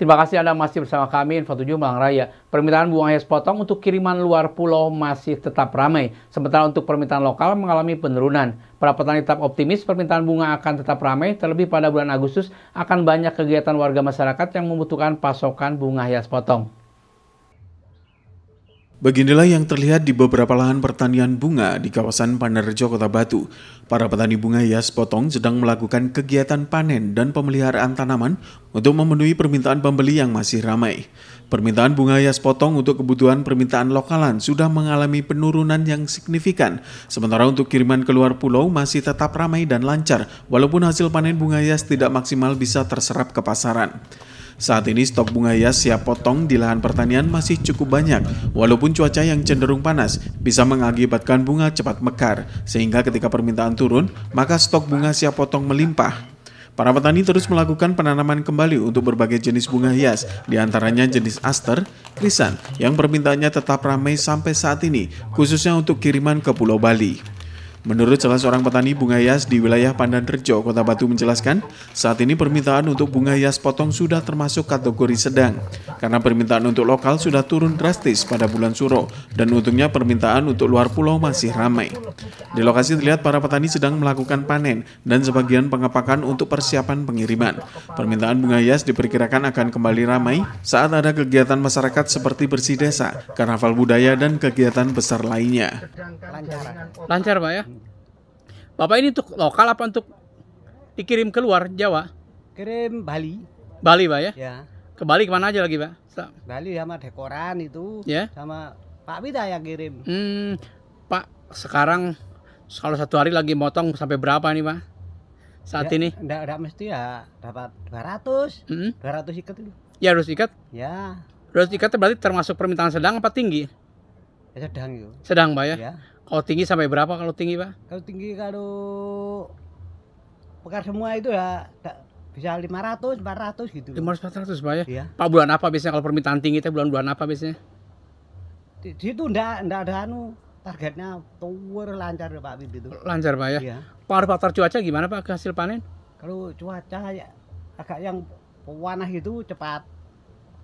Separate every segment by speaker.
Speaker 1: Terima kasih Anda masih bersama kami Info 7 Malang Raya. Permintaan buang hias potong untuk kiriman luar pulau masih tetap ramai. Sementara untuk permintaan lokal mengalami penurunan. Para petani tetap optimis permintaan bunga akan tetap ramai, terlebih pada bulan Agustus akan banyak kegiatan warga masyarakat yang membutuhkan pasokan bunga hias potong.
Speaker 2: Beginilah yang terlihat di beberapa lahan pertanian bunga di kawasan Panerjo, Kota Batu. Para petani bunga hias potong sedang melakukan kegiatan panen dan pemeliharaan tanaman untuk memenuhi permintaan pembeli yang masih ramai. Permintaan bunga hias potong untuk kebutuhan permintaan lokalan sudah mengalami penurunan yang signifikan, sementara untuk kiriman keluar pulau masih tetap ramai dan lancar, walaupun hasil panen bunga hias tidak maksimal bisa terserap ke pasaran. Saat ini stok bunga hias siap potong di lahan pertanian masih cukup banyak, walaupun cuaca yang cenderung panas bisa mengakibatkan bunga cepat mekar, sehingga ketika permintaan turun, maka stok bunga siap potong melimpah. Para petani terus melakukan penanaman kembali untuk berbagai jenis bunga hias, diantaranya jenis aster, krisan, yang permintaannya tetap ramai sampai saat ini, khususnya untuk kiriman ke Pulau Bali. Menurut salah seorang petani bunga hias di wilayah Pandan Rejo, Kota Batu menjelaskan, saat ini permintaan untuk bunga hias potong sudah termasuk kategori sedang, karena permintaan untuk lokal sudah turun drastis pada bulan Suro, dan untungnya permintaan untuk luar pulau masih ramai. Di lokasi terlihat para petani sedang melakukan panen dan sebagian pengepakan untuk persiapan pengiriman. Permintaan bunga hias diperkirakan akan kembali ramai saat ada kegiatan masyarakat seperti bersih desa, karnaval budaya, dan kegiatan besar lainnya.
Speaker 1: Lancar, Lancar Pak ya? Bapak ini untuk lokal apa untuk dikirim ke luar Jawa? Kirim Bali. Bali, Pak ya? Ya. Ke Bali kemana aja lagi, Pak?
Speaker 3: Bali sama dekoran itu. Ya. Sama Pak Wita yang kirim.
Speaker 1: Hmm, Pak, sekarang kalau satu hari lagi motong sampai berapa nih, Pak? Saat ya, ini? Enggak, enggak mesti ya dapat
Speaker 3: 200. Mm -hmm. 200 ikat itu. Ya, harus ikat? Ya.
Speaker 1: 200 ikat berarti termasuk permintaan sedang apa tinggi? Ya, sedang itu. Sedang, Pak ya? ya. Kalau tinggi sampai berapa kalau tinggi pak?
Speaker 3: Kalau tinggi kalau pekar semua itu ya bisa 500, 400 gitu.
Speaker 1: 500, 400 pak ya? Iya. Pak bulan apa biasanya kalau permintaan tinggi itu bulan-bulan apa biasanya?
Speaker 3: Di, di situ ndak ndak ada anu targetnya tower lancar pak itu.
Speaker 1: Lancar pak ya? Iya. Faktor cuaca gimana pak hasil panen?
Speaker 3: Kalau cuaca ya, agak yang pewarna itu cepat.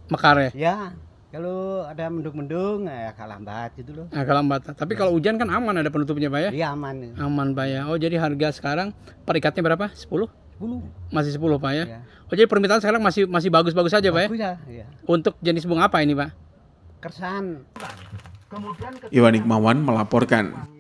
Speaker 1: Mekar ya? Ya
Speaker 3: kalau ada mendung-mendung ya agak lambat gitu loh
Speaker 1: agak lambat tapi kalau hujan kan aman ada penutupnya pak ya iya aman aman pak ya oh jadi harga sekarang perikatnya berapa 10 10 masih 10 pak ya, ya. oh jadi permintaan sekarang masih masih bagus-bagus saja -bagus pak ya? Bagus ya iya. untuk jenis bunga apa ini pak
Speaker 3: kersan
Speaker 2: Iwan Ikmawan melaporkan